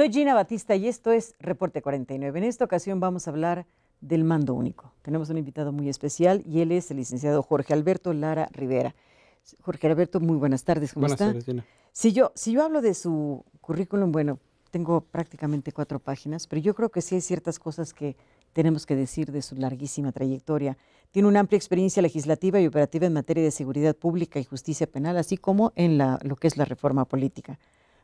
Soy Gina Batista y esto es Reporte 49. En esta ocasión vamos a hablar del mando único. Tenemos un invitado muy especial y él es el licenciado Jorge Alberto Lara Rivera. Jorge Alberto, muy buenas tardes, ¿cómo Si yo, si yo hablo de su currículum, bueno, tengo prácticamente cuatro páginas, pero yo creo que sí hay ciertas cosas que tenemos que decir de su larguísima trayectoria. Tiene una amplia experiencia legislativa y operativa en materia de seguridad pública y justicia penal, así como en lo que es la reforma política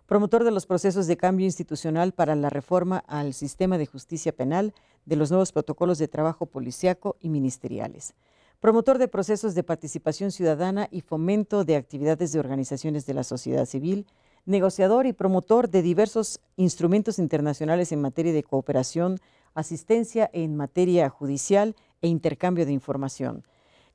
promotor de los procesos de cambio institucional para la reforma al sistema de justicia penal, de los nuevos protocolos de trabajo policiaco y ministeriales, promotor de procesos de participación ciudadana y fomento de actividades de organizaciones de la sociedad civil, negociador y promotor de diversos instrumentos internacionales en materia de cooperación, asistencia en materia judicial e intercambio de información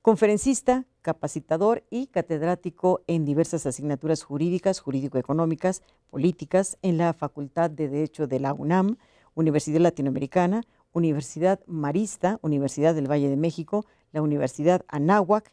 conferencista, capacitador y catedrático en diversas asignaturas jurídicas, jurídico-económicas, políticas en la Facultad de Derecho de la UNAM, Universidad Latinoamericana, Universidad Marista, Universidad del Valle de México, la Universidad Anáhuac,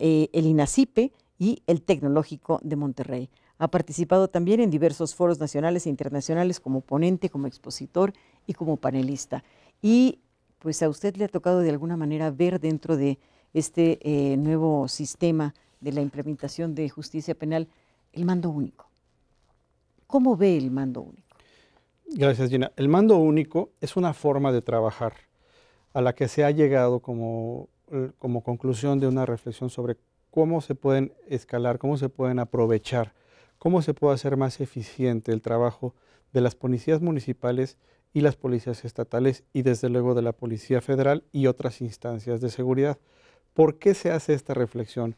eh, el INACIPE y el Tecnológico de Monterrey. Ha participado también en diversos foros nacionales e internacionales como ponente, como expositor y como panelista. Y pues a usted le ha tocado de alguna manera ver dentro de este eh, nuevo sistema de la implementación de justicia penal, el mando único. ¿Cómo ve el mando único? Gracias, Gina. El mando único es una forma de trabajar a la que se ha llegado como, eh, como conclusión de una reflexión sobre cómo se pueden escalar, cómo se pueden aprovechar, cómo se puede hacer más eficiente el trabajo de las policías municipales y las policías estatales y desde luego de la Policía Federal y otras instancias de seguridad. ¿Por qué se hace esta reflexión?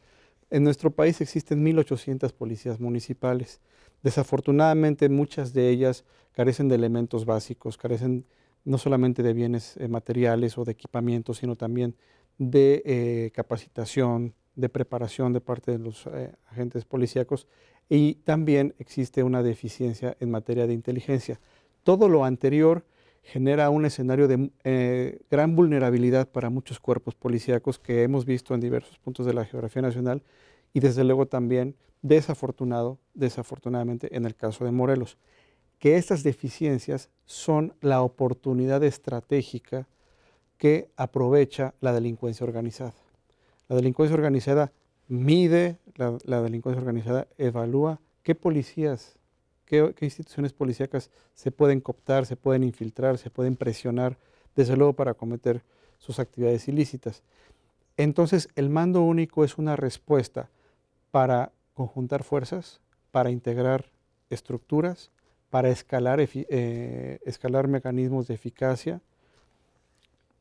En nuestro país existen 1.800 policías municipales. Desafortunadamente muchas de ellas carecen de elementos básicos, carecen no solamente de bienes eh, materiales o de equipamiento, sino también de eh, capacitación, de preparación de parte de los eh, agentes policíacos y también existe una deficiencia en materia de inteligencia. Todo lo anterior genera un escenario de eh, gran vulnerabilidad para muchos cuerpos policíacos que hemos visto en diversos puntos de la geografía nacional y desde luego también desafortunado, desafortunadamente en el caso de Morelos, que estas deficiencias son la oportunidad estratégica que aprovecha la delincuencia organizada. La delincuencia organizada mide, la, la delincuencia organizada evalúa qué policías qué, instituciones policíacas se pueden cooptar, se pueden infiltrar, se pueden presionar, desde luego para cometer sus actividades ilícitas. Entonces, el mando único es una respuesta para conjuntar fuerzas, para integrar estructuras, para escalar, eh, escalar mecanismos de eficacia,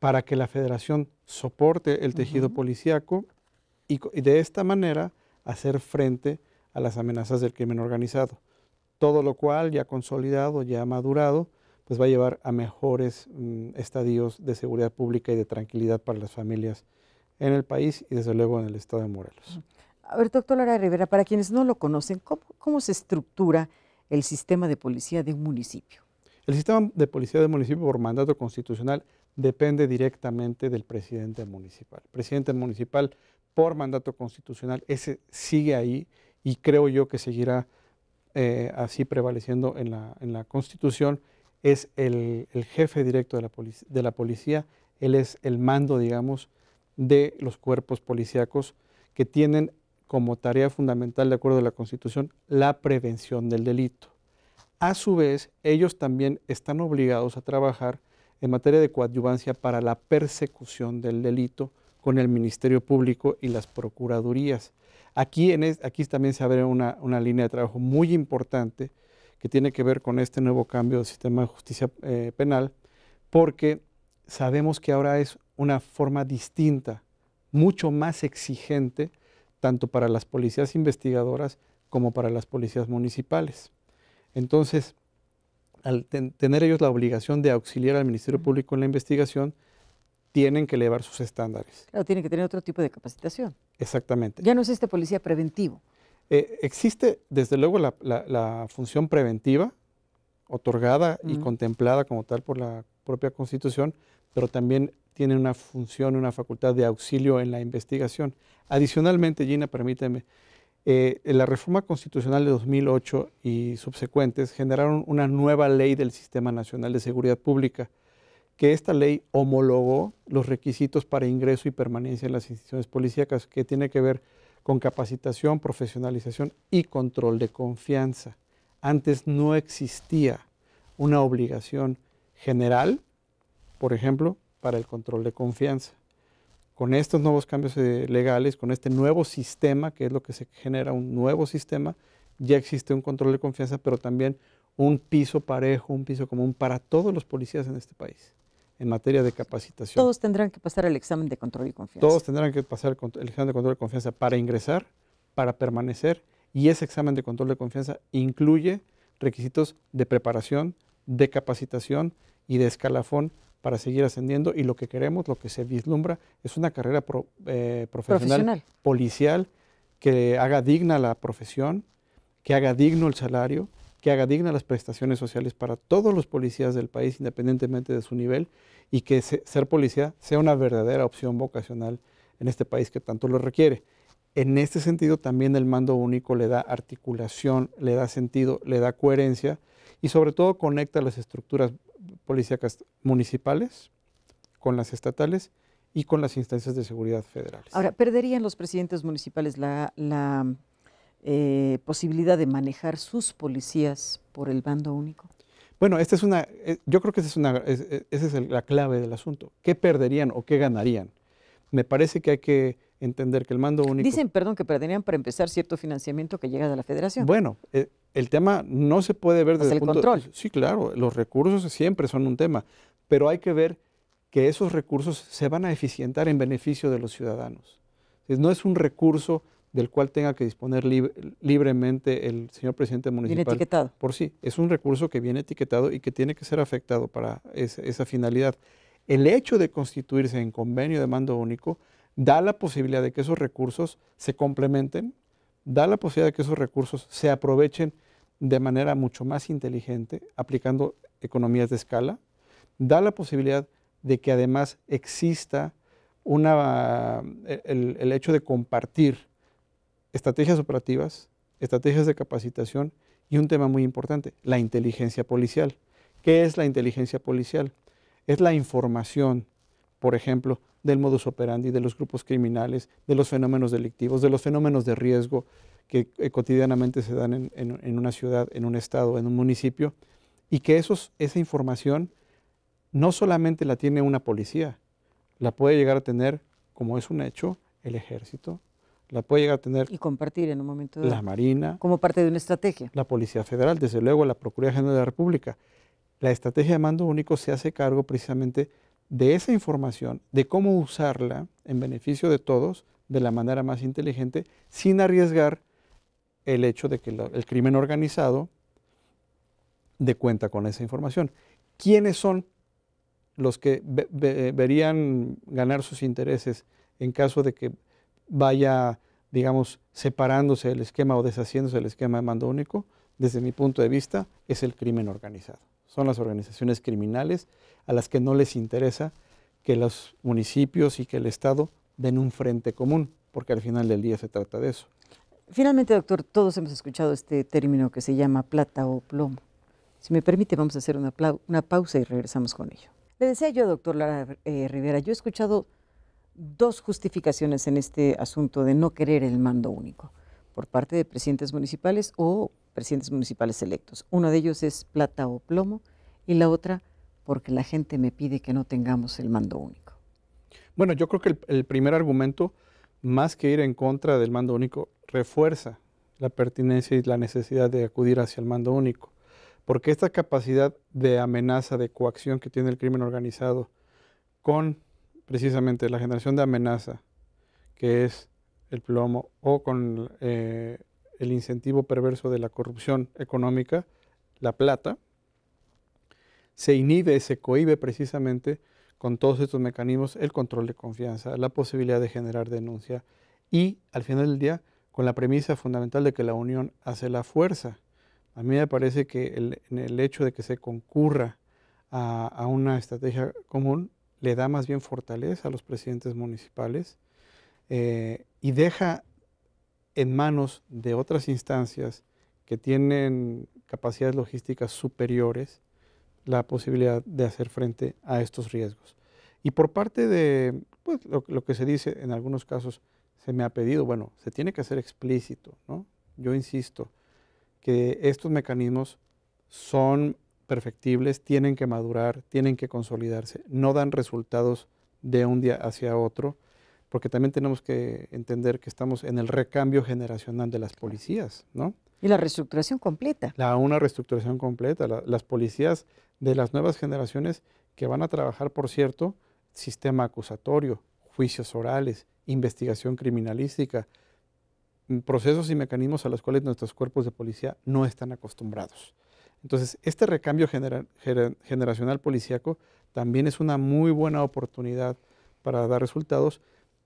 para que la federación soporte el tejido policíaco y, de esta manera hacer frente a las amenazas del crimen organizado todo lo cual ya consolidado, ya madurado, pues va a llevar a mejores mm, estadios de seguridad pública y de tranquilidad para las familias en el país y desde luego en el estado de Morelos. A ver, doctor Lara Rivera, para quienes no lo conocen, ¿cómo, se estructura el sistema de policía de un municipio? El sistema de policía de municipio por mandato constitucional depende directamente del presidente municipal. El presidente municipal por mandato constitucional, ese sigue ahí y creo yo que seguirá eh, así prevaleciendo en la, la Constitución, es el, jefe directo de la, de la, policía, él es el mando, digamos, de los cuerpos policíacos que tienen como tarea fundamental, de acuerdo a la Constitución, la prevención del delito. A su vez, ellos también están obligados a trabajar en materia de coadyuvancia para la persecución del delito con el Ministerio Público y las Procuradurías. Aquí, también se abre una, línea de trabajo muy importante que tiene que ver con este nuevo cambio del sistema de justicia eh, penal, porque sabemos que ahora es una forma distinta, mucho más exigente, tanto para las policías investigadoras como para las policías municipales. Entonces, al tener ellos la obligación de auxiliar al Ministerio Público en la investigación, tienen que elevar sus estándares. Claro, tienen que tener otro tipo de capacitación. Exactamente. Ya no es este policía preventivo. Eh, existe, desde luego, la, función preventiva, otorgada y contemplada como tal por la propia Constitución, pero también tiene una función, una facultad de auxilio en la investigación. Adicionalmente, Gina, permíteme, eh, la reforma constitucional de 2008 y subsecuentes generaron una nueva ley del Sistema Nacional de Seguridad Pública, que esta ley homologó los requisitos para ingreso y permanencia en las instituciones policíacas, que tiene que ver con capacitación, profesionalización y control de confianza. Antes no existía una obligación general, por ejemplo, para el control de confianza. Con estos nuevos cambios eh, legales, con este nuevo sistema, que es lo que se genera, un nuevo sistema, ya existe un control de confianza, pero también un piso parejo, un piso común para todos los policías en este país en materia de capacitación. Todos tendrán que pasar el examen de control y confianza. Todos tendrán que pasar el examen de control y confianza para ingresar, para permanecer, y ese examen de control de confianza incluye requisitos de preparación, de capacitación y de escalafón para seguir ascendiendo y lo que queremos, lo que se vislumbra, es una carrera eh, profesional, policial que haga digna la profesión, que haga digno el salario, que haga dignas las prestaciones sociales para todos los policías del país, independientemente de su nivel, y que ser policía sea una verdadera opción vocacional en este país que tanto lo requiere. En este sentido, también el mando único le da articulación, le da sentido, le da coherencia y sobre todo conecta las estructuras policíacas municipales con las estatales y con las instancias de seguridad federales. Ahora, ¿perderían los presidentes municipales la eh, posibilidad de manejar sus policías por el bando único? Bueno, esta es una, eh, yo creo que esa es, una, es eh, la clave del asunto. ¿Qué perderían o qué ganarían? Me parece que hay que entender que el mando único... Dicen, perdón, que perderían para empezar cierto financiamiento que llega de la federación. Bueno, el tema no se puede ver desde el, control. sí, claro, los recursos siempre son un tema, pero hay que ver que esos recursos se van a eficientar en beneficio de los ciudadanos. No es un recurso del cual tenga que disponer libremente el señor presidente municipal. etiquetado. Por sí, es un recurso que viene etiquetado y que tiene que ser afectado para esa, finalidad. El hecho de constituirse en convenio de mando único da la posibilidad de que esos recursos se complementen, da la posibilidad de que esos recursos se aprovechen de manera mucho más inteligente, aplicando economías de escala, da la posibilidad de que además exista una, eh, el hecho de compartir estrategias operativas, estrategias de capacitación y un tema muy importante, la inteligencia policial. ¿Qué es la inteligencia policial? Es la información, por ejemplo, del modus operandi, de los grupos criminales, de los fenómenos delictivos, de los fenómenos de riesgo que eh, cotidianamente se dan en, una ciudad, en un estado, en un municipio, y que esa información no solamente la tiene una policía, la puede llegar a tener, como es un hecho, el ejército, la puede llegar a tener. Y compartir en un momento La Marina. Como parte de una estrategia. La Policía Federal, desde luego, la Procuraduría General de la República. La estrategia de mando único se hace cargo precisamente de esa información, de cómo usarla en beneficio de todos de la manera más inteligente, sin arriesgar el hecho de que el crimen organizado de cuenta con esa información. ¿Quiénes son los que deberían verían ganar sus intereses en caso de que vaya, digamos, separándose del esquema o deshaciéndose del esquema de mando único, desde mi punto de vista, es el crimen organizado. Son las organizaciones criminales a las que no les interesa que los municipios y que el Estado den un frente común, porque al final del día se trata de eso. Finalmente, doctor, todos hemos escuchado este término que se llama plata o plomo. Si me permite, vamos a hacer una, pausa y regresamos con ello. Le decía yo, doctor Lara eh, Rivera, yo he escuchado dos justificaciones en este asunto de no querer el mando único por parte de presidentes municipales o presidentes municipales electos. Uno de ellos es plata o plomo y la otra porque la gente me pide que no tengamos el mando único. Bueno, yo creo que el, primer argumento, más que ir en contra del mando único, refuerza la pertinencia y la necesidad de acudir hacia el mando único, porque esta capacidad de amenaza, de coacción que tiene el crimen organizado con precisamente la generación de amenaza, que es el plomo, o con eh, el incentivo perverso de la corrupción económica, la plata, se inhibe, se cohíbe precisamente con todos estos mecanismos el control de confianza, la posibilidad de generar denuncia y al final del día con la premisa fundamental de que la unión hace la fuerza. A mí me parece que el, en el hecho de que se concurra a, a una estrategia común le da más bien fortaleza a los presidentes municipales eh, y deja en manos de otras instancias que tienen capacidades logísticas superiores la posibilidad de hacer frente a estos riesgos. Y por parte de pues, lo, lo, que se dice en algunos casos, se me ha pedido, bueno, se tiene que hacer explícito, ¿no? Yo insisto que estos mecanismos son perfectibles, tienen que madurar, tienen que consolidarse, no dan resultados de un día hacia otro, porque también tenemos que entender que estamos en el recambio generacional de las policías, ¿no? Y la reestructuración completa. La, una reestructuración completa. las policías de las nuevas generaciones que van a trabajar, por cierto, sistema acusatorio, juicios orales, investigación criminalística, mm, procesos y mecanismos a los cuales nuestros cuerpos de policía no están acostumbrados. Entonces, este recambio generacional policíaco también es una muy buena oportunidad para dar resultados,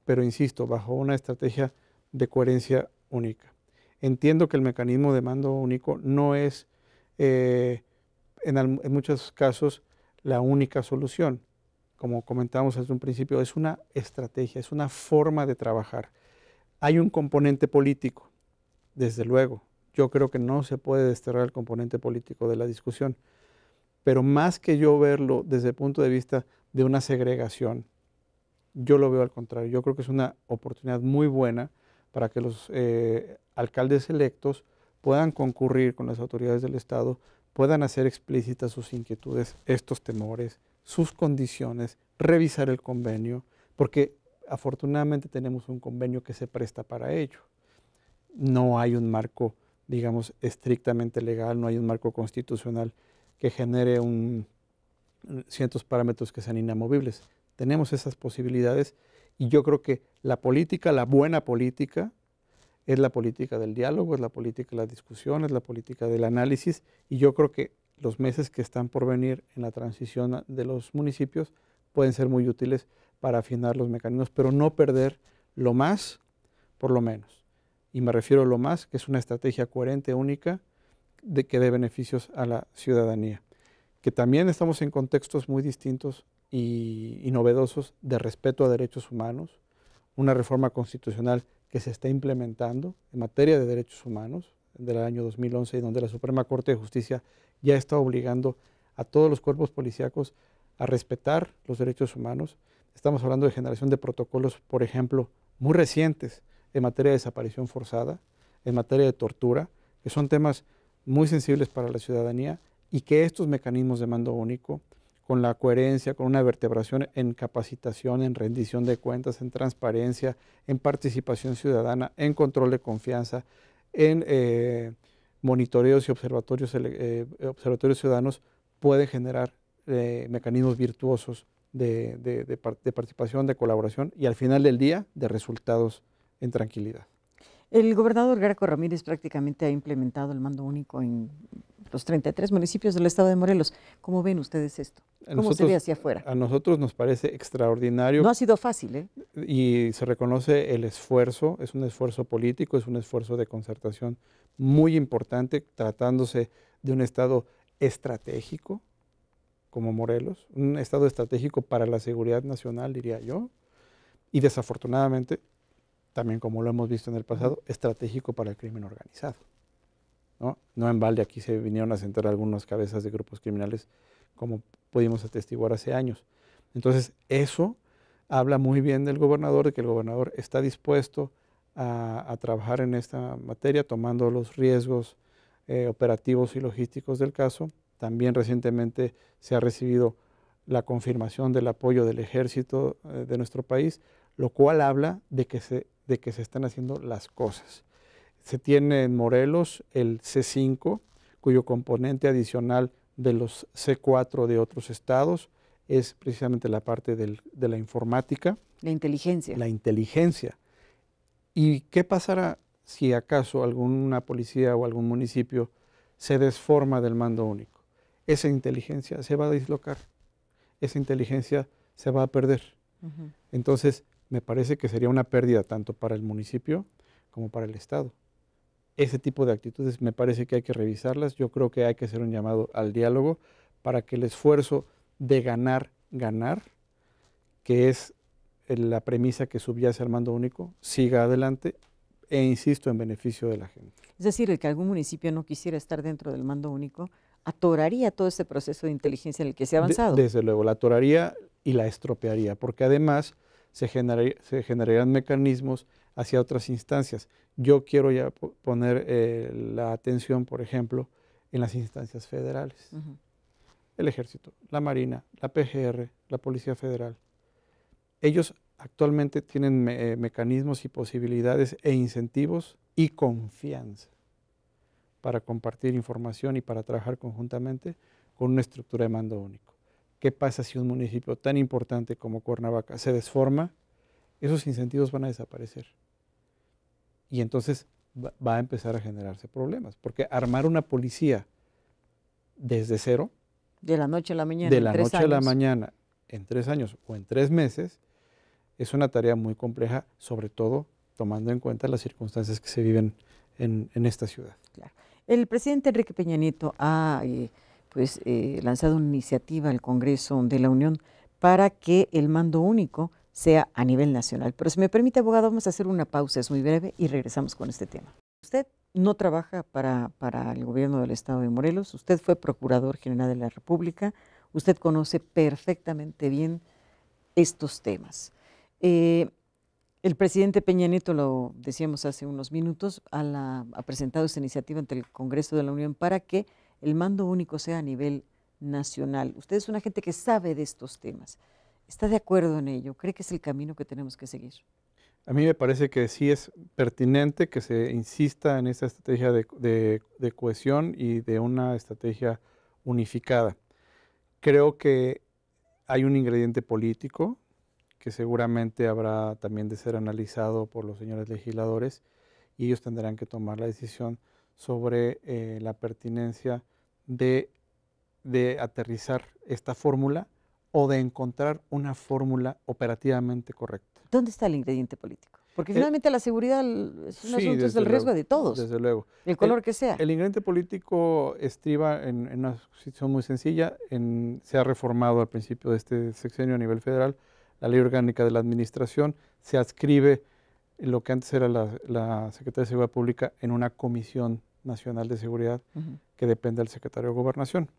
pero insisto, bajo una estrategia de coherencia única. Entiendo que el mecanismo de mando único no es, eh, en, en muchos casos, la única solución. Como comentábamos desde un principio, es una estrategia, es una forma de trabajar. Hay un componente político, desde luego, yo creo que no se puede desterrar el componente político de la discusión. Pero más que yo verlo desde el punto de vista de una segregación, yo lo veo al contrario. Yo creo que es una oportunidad muy buena para que los eh, alcaldes electos puedan concurrir con las autoridades del Estado, puedan hacer explícitas sus inquietudes, estos temores, sus condiciones, revisar el convenio, porque afortunadamente tenemos un convenio que se presta para ello. No hay un marco digamos, estrictamente legal, no hay un marco constitucional que genere un, ciertos parámetros que sean inamovibles. Tenemos esas posibilidades y yo creo que la política, la buena política, es la política del diálogo, es la política de la discusión, es la política del análisis y yo creo que los meses que están por venir en la transición de los municipios pueden ser muy útiles para afinar los mecanismos, pero no perder lo más por lo menos y me refiero a lo más, que es una estrategia coherente, única, de que dé beneficios a la ciudadanía. Que también estamos en contextos muy distintos y, novedosos de respeto a derechos humanos, una reforma constitucional que se está implementando en materia de derechos humanos del año 2011 y donde la Suprema Corte de Justicia ya está obligando a todos los cuerpos policíacos a respetar los derechos humanos. Estamos hablando de generación de protocolos, por ejemplo, muy recientes en materia de desaparición forzada, en materia de tortura, que son temas muy sensibles para la ciudadanía y que estos mecanismos de mando único, con la coherencia, con una vertebración en capacitación, en rendición de cuentas, en transparencia, en participación ciudadana, en control de confianza, en eh, monitoreos y observatorios, eh, observatorios ciudadanos, puede generar eh, mecanismos virtuosos de, de, participación, de colaboración y al final del día de resultados en tranquilidad. El gobernador Graco Ramírez prácticamente ha implementado el mando único en los 33 municipios del estado de Morelos. ¿Cómo ven ustedes esto? ¿Cómo se ve hacia afuera? A nosotros nos parece extraordinario. No ha sido fácil, ¿eh? Y se reconoce el esfuerzo, es un esfuerzo político, es un esfuerzo de concertación muy importante, tratándose de un estado estratégico como Morelos, un estado estratégico para la seguridad nacional, diría yo. Y desafortunadamente también como lo hemos visto en el pasado, estratégico para el crimen organizado. ¿no? no en balde aquí se vinieron a sentar algunas cabezas de grupos criminales como pudimos atestiguar hace años. Entonces, eso habla muy bien del gobernador, de que el gobernador está dispuesto a, trabajar en esta materia, tomando los riesgos eh, operativos y logísticos del caso. También recientemente se ha recibido la confirmación del apoyo del ejército eh, de nuestro país, lo cual habla de que se de que se están haciendo las cosas. Se tiene en Morelos el C5, cuyo componente adicional de los C4 de otros estados es precisamente la parte de la informática. La inteligencia. La inteligencia. ¿Y qué pasará si acaso alguna policía o algún municipio se desforma del mando único? Esa inteligencia se va a dislocar, esa inteligencia se va a perder. Entonces, me parece que sería una pérdida tanto para el municipio como para el Estado. Ese tipo de actitudes me parece que hay que revisarlas. Yo creo que hay que hacer un llamado al diálogo para que el esfuerzo de ganar, ganar, que es la premisa que subyace al mando único, siga adelante e insisto en beneficio de la gente. Es decir, el que algún municipio no quisiera estar dentro del mando único atoraría todo ese proceso de inteligencia en el que se ha avanzado. desde luego, la atoraría y la estropearía, porque además se, generarían mecanismos hacia otras instancias. Yo quiero ya poner eh, la atención, por ejemplo, en las instancias federales. El ejército, la Marina, la PGR, la Policía Federal. Ellos actualmente tienen eh, mecanismos y posibilidades e incentivos y confianza para compartir información y para trabajar conjuntamente con una estructura de mando único. ¿Qué pasa si un municipio tan importante como Cuernavaca se desforma? Esos incentivos van a desaparecer. Y entonces va a empezar a generarse problemas, porque armar una policía desde cero. De la noche a la mañana. De la noche a la mañana, en tres años o en tres meses, es una tarea muy compleja, sobre todo tomando en cuenta las circunstancias que se viven en, esta ciudad. El presidente Enrique Peña Nieto ha... Eh, pues, eh, lanzado una iniciativa al Congreso de la Unión para que el mando único sea a nivel nacional. Pero si me permite, abogado, vamos a hacer una pausa, es muy breve, y regresamos con este tema. Usted no trabaja para, para el gobierno del Estado de Morelos, usted fue Procurador General de la República, usted conoce perfectamente bien estos temas. Eh, el presidente Peña Nieto, lo decíamos hace unos minutos, ha presentado esta iniciativa ante el Congreso de la Unión para que el mando único sea a nivel nacional. Usted es una gente que sabe de estos temas. ¿Está de acuerdo en ello? ¿Cree que es el camino que tenemos que seguir? A mí me parece que sí es pertinente que se insista en esta estrategia de, de cohesión y de una estrategia unificada. Creo que hay un ingrediente político que seguramente habrá también de ser analizado por los señores legisladores y ellos tendrán que tomar la decisión sobre eh, la pertinencia de, de aterrizar esta fórmula o de encontrar una fórmula operativamente correcta. ¿Dónde está el ingrediente político? Porque eh, finalmente la seguridad es un asunto del riesgo de todos. Desde luego. El color que sea. El ingrediente político estriba en, una situación muy sencilla. se ha reformado al principio de este sexenio a nivel federal la ley orgánica de la administración. Se adscribe lo que antes era la, la Secretaría de Seguridad Pública en una comisión Nacional de Seguridad que depende del secretario de Gobernación.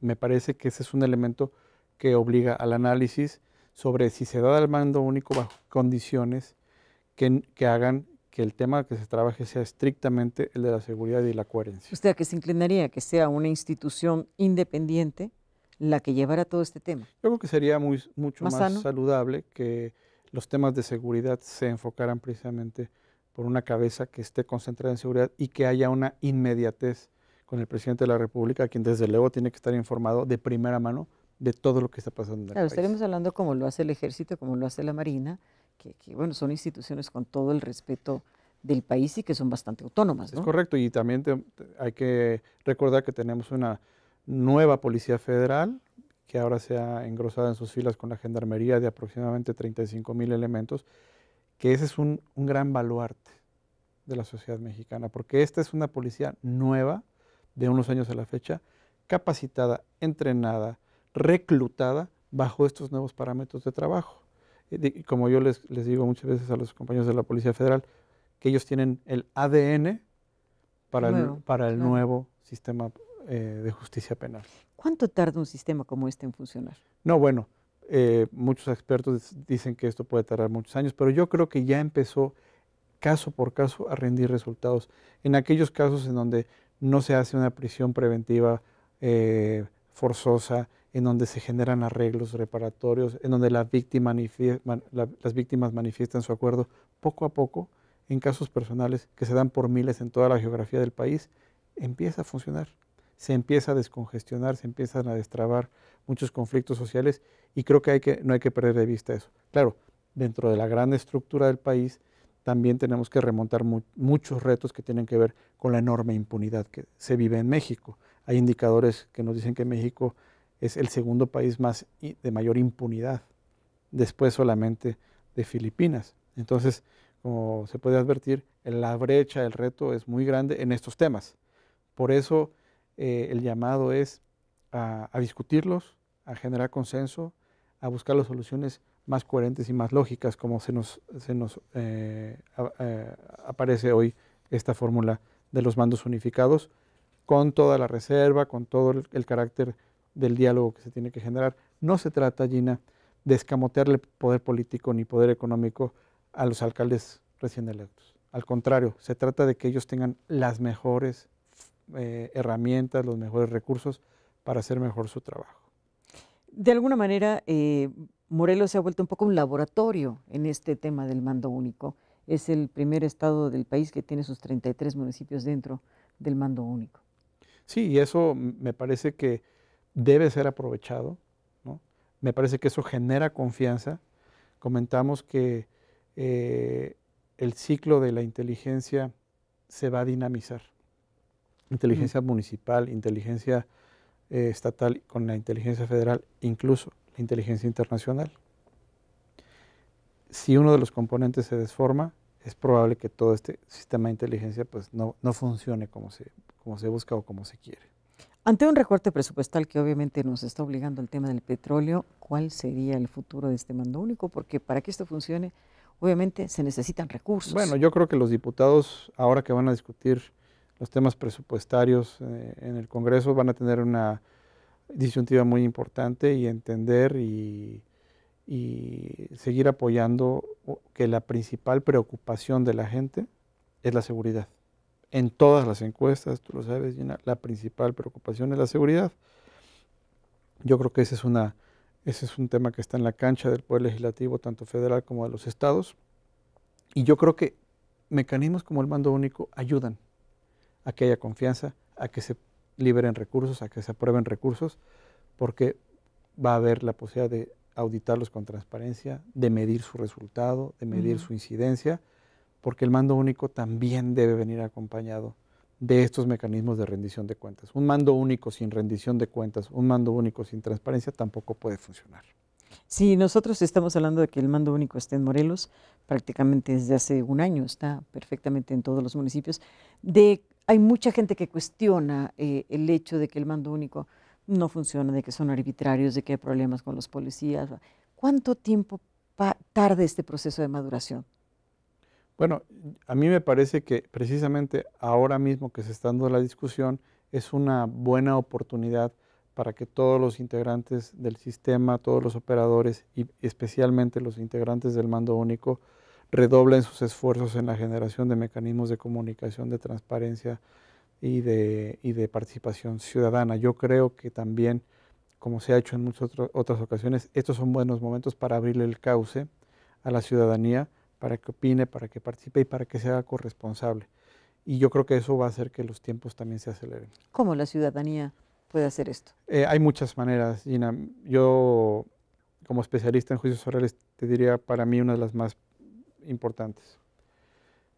Me parece que ese es un elemento que obliga al análisis sobre si se da el mando único bajo condiciones que, que hagan que el tema que se trabaje sea estrictamente el de la seguridad y la coherencia. ¿Usted a qué se inclinaría? ¿Que sea una institución independiente la que llevara todo este tema? Yo creo que sería muy, mucho más saludable que los temas de seguridad se enfocaran precisamente por una cabeza que esté concentrada en seguridad y que haya una inmediatez con el presidente de la República, quien desde luego tiene que estar informado de primera mano de todo lo que está pasando en claro, estaremos hablando como lo hace el ejército, como lo hace la Marina, que, bueno, son instituciones con todo el respeto del país y que son bastante autónomas. ¿no? Es correcto, y también hay que recordar que tenemos una nueva Policía Federal, que ahora se ha engrosado en sus filas con la Gendarmería de aproximadamente 35 mil elementos, que ese es un, gran baluarte de la sociedad mexicana, porque esta es una policía nueva, de unos años a la fecha, capacitada, entrenada, reclutada bajo estos nuevos parámetros de trabajo. Y como yo les, les, digo muchas veces a los compañeros de la Policía Federal, que ellos tienen el ADN para el, para el nuevo sistema eh, de justicia penal. ¿Cuánto tarda un sistema como este en funcionar? No, bueno, eh, muchos expertos dicen que esto puede tardar muchos años, pero yo creo que ya empezó caso por caso a rendir resultados. En aquellos casos en donde no se hace una prisión preventiva eh, forzosa, en donde se generan arreglos reparatorios, en donde las víctimas manifiestan su acuerdo, poco a poco, en casos personales que se dan por miles en toda la geografía del país, empieza a funcionar se empieza a descongestionar, se empiezan a destrabar muchos conflictos sociales y creo que, no hay que perder de vista eso. Claro, dentro de la gran estructura del país también tenemos que remontar muchos retos que tienen que ver con la enorme impunidad que se vive en México. Hay indicadores que nos dicen que México es el segundo país más de mayor impunidad, después solamente de Filipinas. Entonces, como se puede advertir, la brecha, el reto es muy grande en estos temas. Por eso eh, el llamado es a, discutirlos, a generar consenso, a buscar las soluciones más coherentes y más lógicas como se nos, eh, eh, aparece hoy esta fórmula de los mandos unificados, con toda la reserva, con todo el, el carácter del diálogo que se tiene que generar. No se trata, Gina, de escamotearle poder político ni poder económico a los alcaldes recién electos. Al contrario, se trata de que ellos tengan las mejores eh, herramientas, los mejores recursos para hacer mejor su trabajo. De alguna manera, eh, Morelos se ha vuelto un poco un laboratorio en este tema del mando único. Es el primer estado del país que tiene sus 33 municipios dentro del mando único. Sí, y eso me parece que debe ser aprovechado. Me parece que eso genera confianza. Comentamos que eh, el ciclo de la inteligencia se va a dinamizar inteligencia municipal, inteligencia eh, estatal con la inteligencia federal, incluso la inteligencia internacional. Si uno de los componentes se desforma, es probable que todo este sistema de inteligencia pues, no, funcione como se, como se busca o como se quiere. Ante un recorte presupuestal que obviamente nos está obligando el tema del petróleo, ¿cuál sería el futuro de este mando único? Porque para que esto funcione, obviamente se necesitan recursos. Bueno, yo creo que los diputados, ahora que van a discutir los temas presupuestarios eh, en el Congreso van a tener una disyuntiva muy importante y entender y, seguir apoyando que la principal preocupación de la gente es la seguridad. En todas las encuestas, tú lo sabes, la principal preocupación es la seguridad. Yo creo que es, una, ese es un tema que está en la cancha del Poder Legislativo, tanto federal como de los estados. Y yo creo que mecanismos como el mando único ayudan a que haya confianza, a que se liberen recursos, a que se aprueben recursos, porque va a haber la posibilidad de auditarlos con transparencia, de medir su resultado, de medir su incidencia, porque el mando único también debe venir acompañado de estos mecanismos de rendición de cuentas. Un mando único sin rendición de cuentas, un mando único sin transparencia tampoco puede funcionar. Sí, nosotros estamos hablando de que el mando único está en Morelos, prácticamente desde hace un año, está perfectamente en todos los municipios. De hay mucha gente que cuestiona eh, el hecho de que el mando único no funciona, de que son arbitrarios, de que hay problemas con los policías. ¿Cuánto tiempo tarda este proceso de maduración? Bueno, a mí me parece que precisamente ahora mismo que se está dando la discusión es una buena oportunidad para que todos los integrantes del sistema, todos los operadores y especialmente los integrantes del mando único redoblen sus esfuerzos en la generación de mecanismos de comunicación, de transparencia y de, de participación ciudadana. Yo creo que también, como se ha hecho en muchas otras ocasiones, estos son buenos momentos para abrirle el cauce a la ciudadanía, para que opine, para que participe y para que sea corresponsable. Y yo creo que eso va a hacer que los tiempos también se aceleren. ¿Cómo la ciudadanía puede hacer esto? Eh, hay muchas maneras, Gina. Yo, como especialista en juicios orales, te diría para mí una de las más importantes.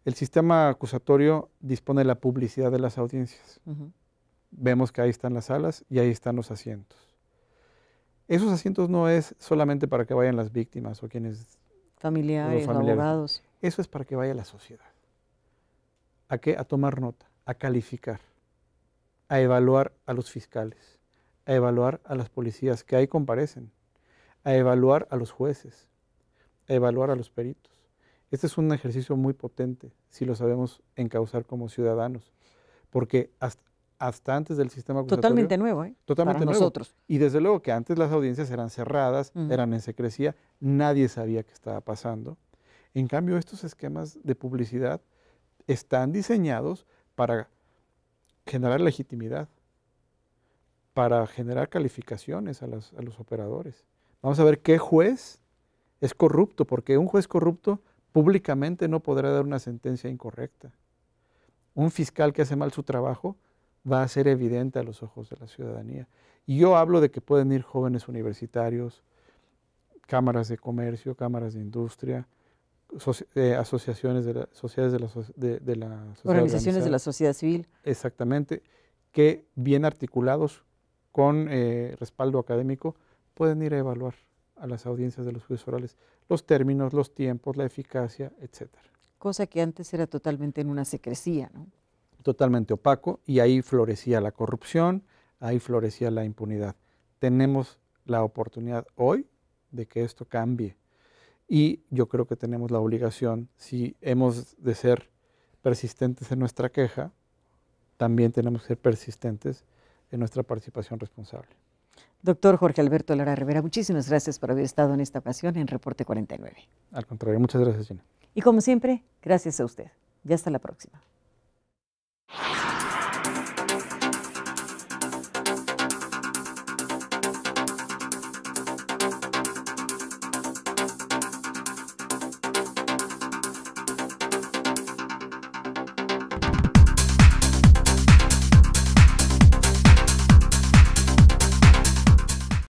El sistema acusatorio dispone de la publicidad de las audiencias. Vemos que ahí están las salas y ahí están los asientos. Esos asientos no es solamente para que vayan las víctimas o quienes... Familiares, familiares. abogados. Eso es para que vaya la sociedad. ¿A qué? A tomar nota, a calificar, a evaluar a los fiscales, a evaluar a las policías que ahí comparecen, a evaluar a los jueces, a evaluar a los peritos este es un ejercicio muy potente si lo sabemos encauzar como ciudadanos, porque hasta, antes del sistema Totalmente nuevo, ¿eh? Totalmente Para nosotros. Y desde luego que antes las audiencias eran cerradas, mm. eran en secrecía, nadie sabía qué estaba pasando. En cambio, estos esquemas de publicidad están diseñados para generar legitimidad, para generar calificaciones a los operadores. Vamos a ver qué juez es corrupto, porque un juez corrupto públicamente no podrá dar una sentencia incorrecta. Un fiscal que hace mal su trabajo va a ser evidente a los ojos de la ciudadanía. Y yo hablo de que pueden ir jóvenes universitarios, cámaras de comercio, cámaras de industria, eh, asociaciones de la, sociedades de de, la sociedad organizaciones de la sociedad civil. Exactamente, que bien articulados con eh, respaldo académico pueden ir a evaluar a las audiencias de los juicios orales, los términos, los tiempos, la eficacia, etc. Cosa que antes era totalmente en una secrecía, ¿no? Totalmente opaco y ahí florecía la corrupción, ahí florecía la impunidad. Tenemos la oportunidad hoy de que esto cambie y yo creo que tenemos la obligación, si hemos de ser persistentes en nuestra queja, también tenemos que ser persistentes en nuestra participación responsable. Doctor Jorge Alberto Lara Rivera, muchísimas gracias por haber estado en esta ocasión en Reporte 49. Al contrario, muchas gracias, Gina. Y como siempre, gracias a usted. Ya hasta la próxima.